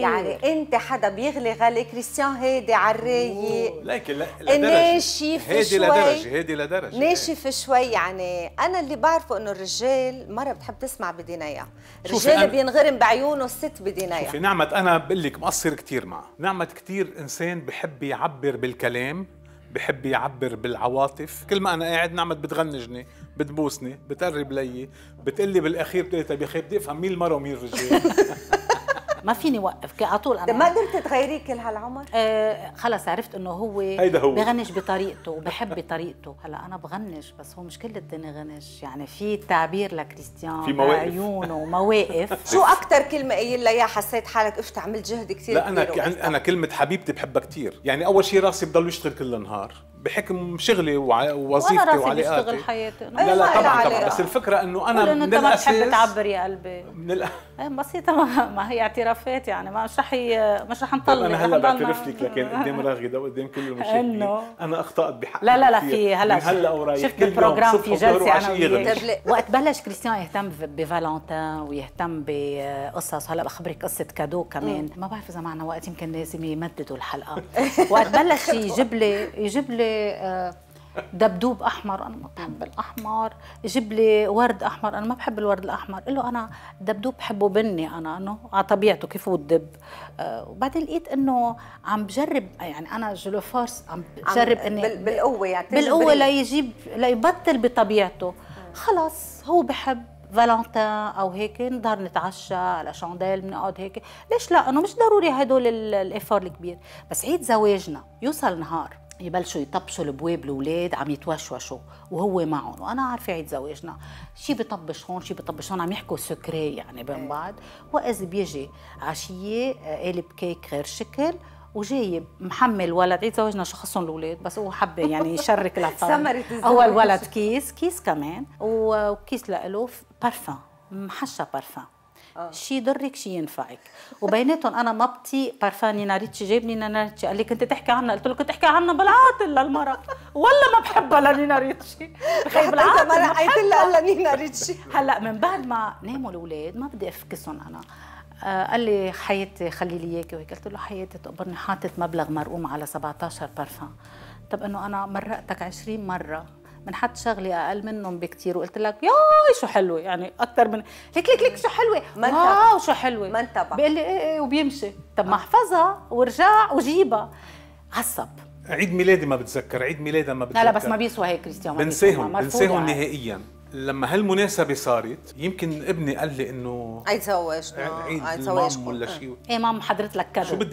يعني إيه. انت حدا بيغلي غالي كريستيان هيدي على الرايق لكن لا ناشف هيدي لدرجه هيدي لدرجه ناشف شوي يعني انا اللي بعرفه انه الرجال مره بتحب تسمع بدينيا الرجال بينغرم بعيونه الست بدينيا شوفي نعمه انا بقول لك مقصر كثير معها نعمه كثير انسان بحب يعبر بالكلام بحب يعبر بالعواطف كل ما انا قاعد نعمت بتغنجني بتبوسني بتقرب لي بتقلي بالاخير بتقلي طيب يا بدي افهم مين المره ومين الرجال ما فيني وقف على طول انا ما قدرت تغيريه كل هالعمر؟ آه خلص عرفت انه هو هيدا هو بغنج بطريقته وبحب بطريقته، هلا انا بغنج بس هو مش كل الدنيا غنج، يعني في تعبير لكريستيان في مواقف عيونه ومواقف شو اكثر كلمه قايل لها حسيت حالك قفت عملت جهد كثير لا انا يعني انا كلمه حبيبتي بحبها كثير، يعني اول شيء راسي بضل يشتغل كل النهار بحكم شغلي ووظيفتي وعلاقاتي حياتي لا لا طبعا طبعا بس الفكره انه انا من انت ما بتحب تعبر يا قلبي من الأ... إيه، بسيطه ما, ما هي اعترافات يعني ما مش رح ي... مش رح نطلع طيب، انا هلا بعترف لك لكن قدام راغده وقدام كل المشاهدين انا اخطات بحق لا لا لا في هلا هلا ورايح شفت البروجرام في جلسه انا طيب، وقت بلش كريستيان يهتم بفالونتان ويهتم بقصص هلا بخبرك قصه كادو كمان ما بعرف اذا معنا وقت يمكن لازم يمددوا الحلقه وقت بلش يجيب لي يجيب لي آه، دبدوب احمر انا ما بحب الاحمر جيب لي ورد احمر انا ما بحب الورد الاحمر قال له انا دبدوب بحبه بني انا انه على طبيعته كيف هو الدب آه، وبعدين لقيت انه عم بجرب يعني انا جلو فورس عم بجرب عم اني بالقوه يعني بالقوه ليجيب ليبطل بطبيعته خلص هو بحب فالنتين او هيك نضل نتعشى على شانديل بنقعد هيك ليش لا انه مش ضروري هدول الايفور الكبير بس عيد زواجنا يوصل نهار يبلشوا يطبشوا البواب الاولاد عم يتوشوشوا وهو معهم وانا عارفه عيد زواجنا شي بيطبش هون شي بيطبش هون عم يحكوا سكري يعني بين إيه. بعض واذ بيجي عشيه آه، قالب كيك غير شكل وجايب محمل ولد عيد زواجنا شخصهم الاولاد بس هو حب يعني يشرك لفرن اول ولد كيس كيس كمان وكيس لإله بارفان محشى بارفان آه. شي يضرك شي ينفعك وبيناتهم انا مبتي بارفاني ناريتش جايبني ناريتش قال لي كنت تحكي عنها قلت له كنت احكي عنها بالعاطل للمرأة ولا ما بحبها لنينا ريتشي خي ما رقيت لها لنينا ريتشي هلا من بعد ما ناموا الاولاد ما بدي افكسهم انا آه، قال لي حياتي خلي لي اياكي وهيك قلت له حياتي تقبرني حاطط مبلغ مرقوم على 17 بارفان طب انه انا مرقتك 20 مره بنحط شغله اقل منهم بكثير وقلت لك ياي شو حلوه يعني اكثر من ليك ليك ليك شو حلوه ما واو شو حلوه ما انتبه بيقول لي إيه،, ايه ايه وبيمشي طب ما احفظها وارجع وجيبها عصب عيد ميلادي ما بتذكر عيد ميلادها ما بتذكر لا لا بس ما بيسوى هيك كريستيان بنساهم بنساهم يعني. نهائيا لما هالمناسبة صارت يمكن ابني قال لي انه عيد زواجنا عيد زواجكم ولا شيء ايه مام حضرت لك كذا شو بدي